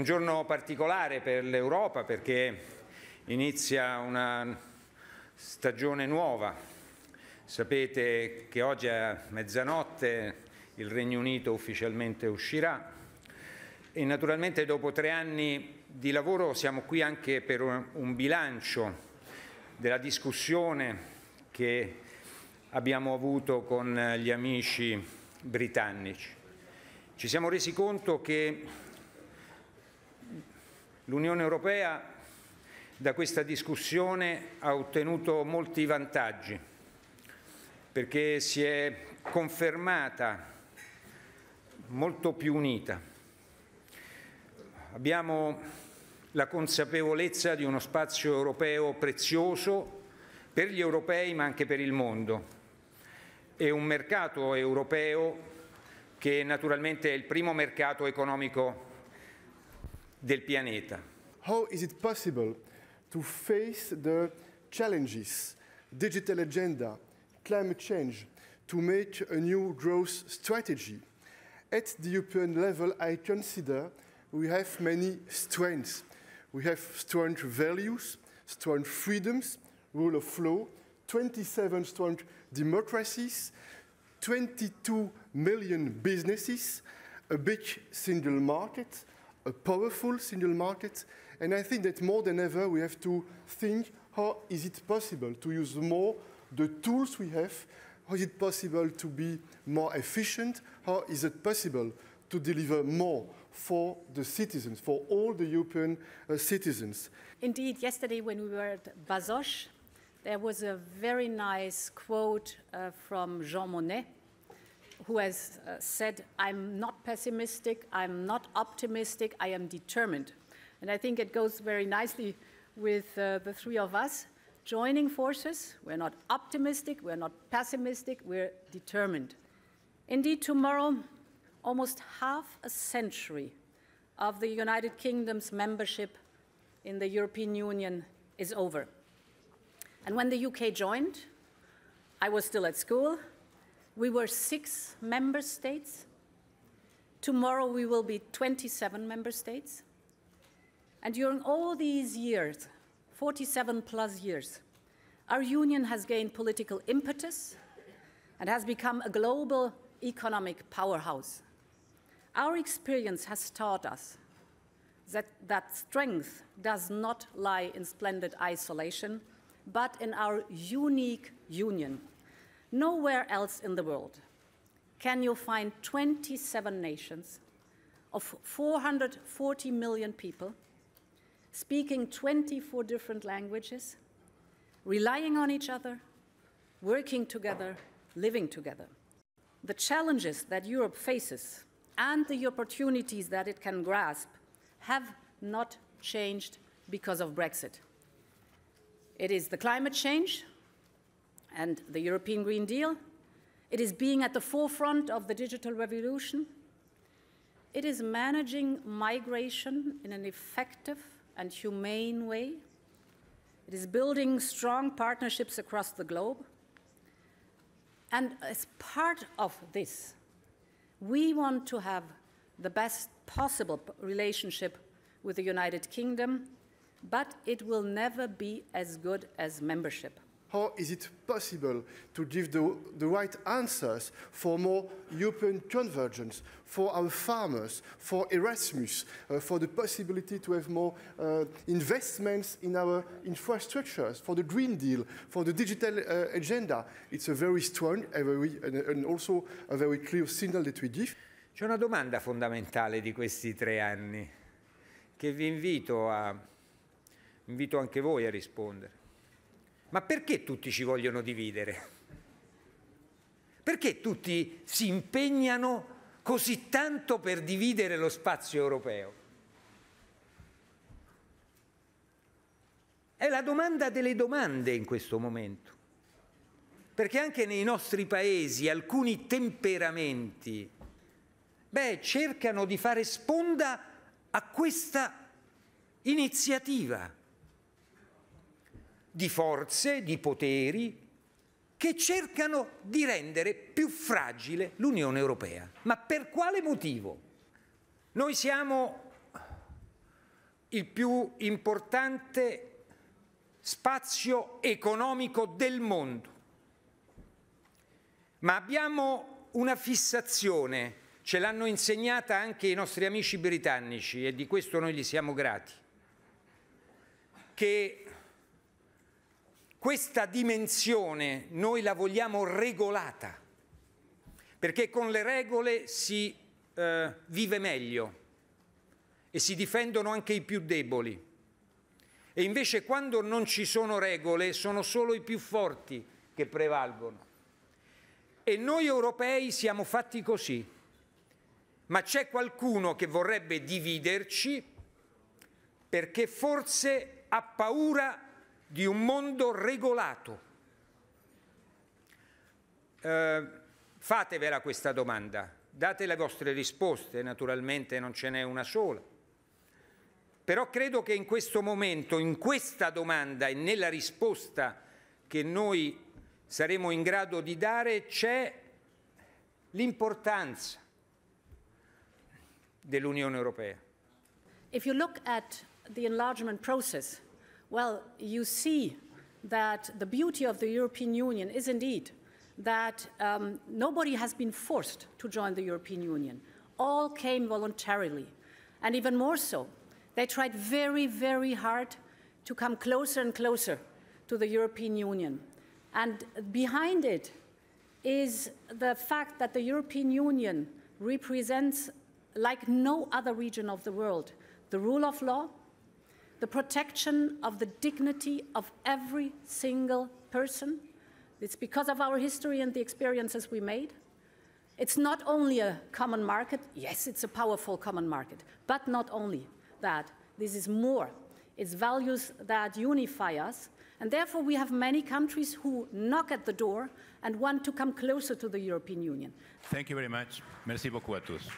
Un giorno particolare per l'Europa perché inizia una stagione nuova. Sapete che oggi a mezzanotte il Regno Unito ufficialmente uscirà e naturalmente dopo tre anni di lavoro siamo qui anche per un bilancio della discussione che abbiamo avuto con gli amici britannici. Ci siamo resi conto che L'Unione Europea da questa discussione ha ottenuto molti vantaggi perché si è confermata molto più unita. Abbiamo la consapevolezza di uno spazio europeo prezioso per gli europei ma anche per il mondo e un mercato europeo che naturalmente è il primo mercato economico del pianeta. How is it possible to face the challenges, digital agenda, climate change, to make a new growth strategy? At the European level, I consider we have many strengths. We have strong values, strong freedoms, rule of law, 27 strong democracies, 22 million businesses, a big single market, a powerful single market. And I think that more than ever, we have to think, how is it possible to use more the tools we have? How is it possible to be more efficient? How is it possible to deliver more for the citizens, for all the European uh, citizens? Indeed, yesterday when we were at Bazoche, there was a very nice quote uh, from Jean Monnet, who has uh, said, I'm not pessimistic, I'm not optimistic, I am determined. And I think it goes very nicely with uh, the three of us joining forces. We're not optimistic, we're not pessimistic, we're determined. Indeed, tomorrow, almost half a century of the United Kingdom's membership in the European Union is over. And when the UK joined, I was still at school, we were six member states. Tomorrow we will be 27 member states. And during all these years, 47 plus years, our union has gained political impetus and has become a global economic powerhouse. Our experience has taught us that, that strength does not lie in splendid isolation, but in our unique union. Nowhere else in the world can you find 27 nations of 440 million people speaking 24 different languages, relying on each other, working together, living together. The challenges that Europe faces and the opportunities that it can grasp have not changed because of Brexit. It is the climate change, and the European Green Deal. It is being at the forefront of the digital revolution. It is managing migration in an effective and humane way. It is building strong partnerships across the globe. And as part of this, we want to have the best possible relationship with the United Kingdom, but it will never be as good as membership how is it possible to give the, the right answers for more European convergence, for our farmers, for Erasmus, uh, for the possibility to have more uh, investments in our infrastructures, for the Green Deal, for the digital uh, agenda. It's a very strong a very, and also a very clear signal that we give. C'è una domanda fondamentale di questi tre anni che vi invito, a, invito anche voi a rispondere. Ma perché tutti ci vogliono dividere? Perché tutti si impegnano così tanto per dividere lo spazio europeo? È la domanda delle domande in questo momento, perché anche nei nostri paesi alcuni temperamenti beh, cercano di fare sponda a questa iniziativa di forze, di poteri che cercano di rendere più fragile l'Unione Europea. Ma per quale motivo? Noi siamo il più importante spazio economico del mondo, ma abbiamo una fissazione, ce l'hanno insegnata anche i nostri amici britannici e di questo noi gli siamo grati, che questa dimensione noi la vogliamo regolata, perché con le regole si eh, vive meglio e si difendono anche i più deboli. E invece quando non ci sono regole sono solo i più forti che prevalgono. E noi europei siamo fatti così, ma c'è qualcuno che vorrebbe dividerci perché forse ha paura di un mondo regolato. Eh, fatevela questa domanda, date le vostre risposte, naturalmente non ce n'è una sola. Però credo che in questo momento, in questa domanda e nella risposta che noi saremo in grado di dare, c'è l'importanza dell'Unione Europea. If you look at the enlargement process, Well, you see that the beauty of the European Union is indeed that um, nobody has been forced to join the European Union. All came voluntarily. And even more so, they tried very, very hard to come closer and closer to the European Union. And behind it is the fact that the European Union represents, like no other region of the world, the rule of law, the protection of the dignity of every single person. It's because of our history and the experiences we made. It's not only a common market, yes, it's a powerful common market, but not only that. This is more. It's values that unify us, and therefore we have many countries who knock at the door and want to come closer to the European Union. Thank you very much. Merci beaucoup à tous.